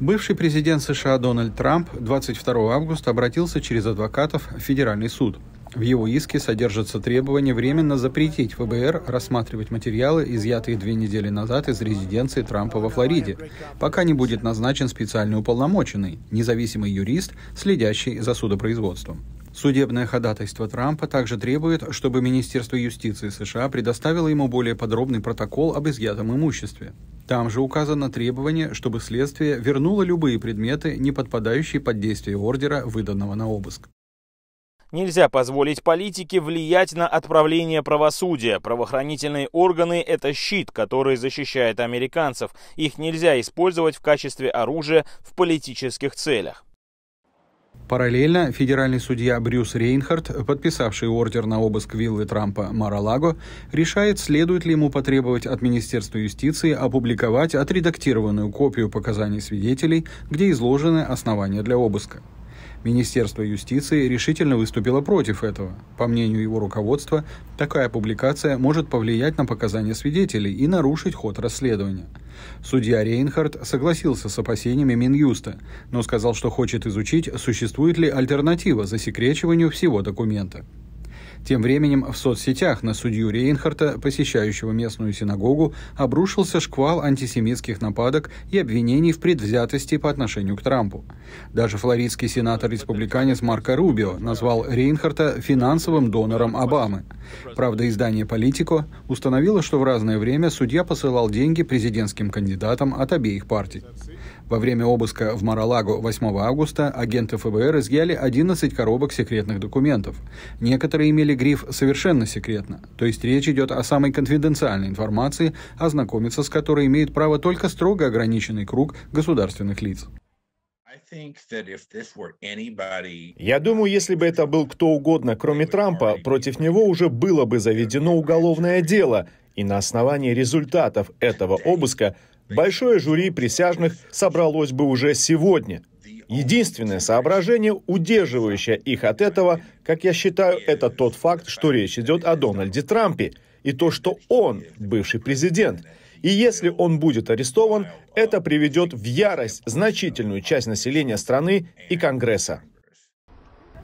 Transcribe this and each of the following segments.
Бывший президент США Дональд Трамп 22 августа обратился через адвокатов в Федеральный суд. В его иске содержится требование временно запретить ФБР рассматривать материалы, изъятые две недели назад из резиденции Трампа во Флориде, пока не будет назначен специальный уполномоченный, независимый юрист, следящий за судопроизводством. Судебное ходатайство Трампа также требует, чтобы Министерство юстиции США предоставило ему более подробный протокол об изъятом имуществе. Там же указано требование, чтобы следствие вернуло любые предметы, не подпадающие под действие ордера, выданного на обыск. Нельзя позволить политике влиять на отправление правосудия. Правоохранительные органы – это щит, который защищает американцев. Их нельзя использовать в качестве оружия в политических целях. Параллельно федеральный судья Брюс Рейнхард, подписавший ордер на обыск виллы Трампа Маралаго, решает, следует ли ему потребовать от Министерства юстиции опубликовать отредактированную копию показаний свидетелей, где изложены основания для обыска. Министерство юстиции решительно выступило против этого. По мнению его руководства, такая публикация может повлиять на показания свидетелей и нарушить ход расследования. Судья Рейнхард согласился с опасениями Минюста, но сказал, что хочет изучить, существует ли альтернатива засекречиванию всего документа. Тем временем в соцсетях на судью Рейнхарта, посещающего местную синагогу, обрушился шквал антисемитских нападок и обвинений в предвзятости по отношению к Трампу. Даже флоридский сенатор-республиканец Марко Рубио назвал Рейнхарта финансовым донором Обамы. Правда, издание «Политико» установило, что в разное время судья посылал деньги президентским кандидатам от обеих партий. Во время обыска в Маралагу 8 августа агенты ФБР изъяли 11 коробок секретных документов. Некоторые имели гриф «совершенно секретно», то есть речь идет о самой конфиденциальной информации, ознакомиться с которой имеет право только строго ограниченный круг государственных лиц. Я думаю, если бы это был кто угодно, кроме Трампа, против него уже было бы заведено уголовное дело, и на основании результатов этого обыска большое жюри присяжных собралось бы уже сегодня. Единственное соображение, удерживающее их от этого, как я считаю, это тот факт, что речь идет о Дональде Трампе, и то, что он бывший президент. И если он будет арестован, это приведет в ярость значительную часть населения страны и Конгресса.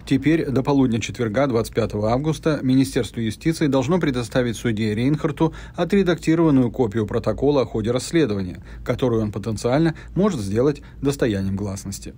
Теперь до полудня четверга 25 августа Министерство юстиции должно предоставить судье Рейнхарту отредактированную копию протокола о ходе расследования, которую он потенциально может сделать достоянием гласности.